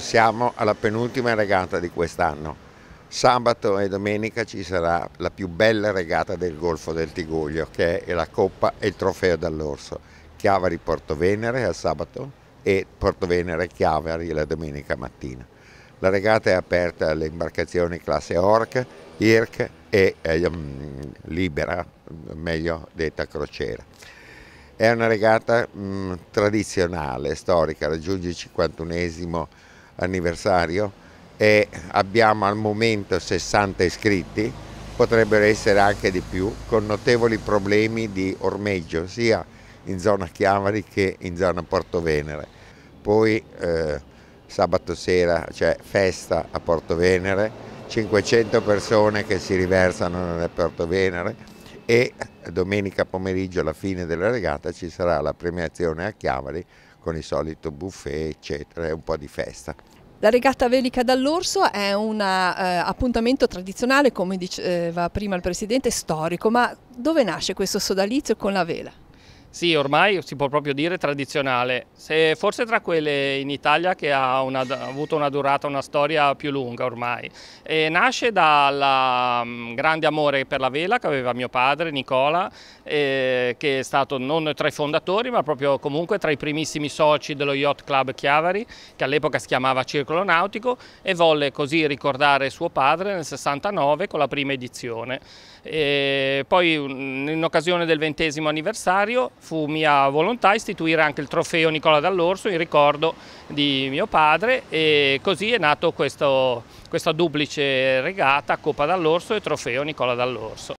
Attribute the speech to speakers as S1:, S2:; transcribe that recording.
S1: Siamo alla penultima regata di quest'anno. Sabato e domenica ci sarà la più bella regata del Golfo del Tiguglio, che è la Coppa e il Trofeo dall'Orso. Chiavari Porto Venere al sabato e Porto Venere Chiavari la domenica mattina. La regata è aperta alle imbarcazioni classe Orc, IRC e eh, Libera, meglio detta crociera. È una regata mh, tradizionale, storica, raggiunge il 51 esimo anniversario e abbiamo al momento 60 iscritti, potrebbero essere anche di più, con notevoli problemi di ormeggio sia in zona Chiavari che in zona Porto Venere. Poi eh, sabato sera c'è festa a Porto Venere, 500 persone che si riversano nel Porto Venere e domenica pomeriggio alla fine della regata ci sarà la premiazione a Chiavari con il solito buffet, eccetera, è un po' di festa.
S2: La regata velica dall'orso è un eh, appuntamento tradizionale, come diceva prima il Presidente, storico, ma dove nasce questo sodalizio con la vela? Sì,
S3: ormai si può proprio dire tradizionale, Se forse tra quelle in Italia che ha, una, ha, avuto una durata, una storia più lunga ormai. E nasce dal mm, grande amore per la vela che aveva mio padre Nicola, eh, che è stato non tra i fondatori ma proprio comunque tra i primissimi soci dello Yacht Club Chiavari, che all'epoca si chiamava Circolo Nautico e volle così ricordare suo padre nel 69 con la prima edizione. E poi mm, in occasione del ventesimo anniversario fu mia volontà istituire anche il trofeo Nicola Dall'Orso in ricordo di mio padre e così è nato questo, questa duplice regata Coppa Dall'Orso e trofeo Nicola Dall'Orso.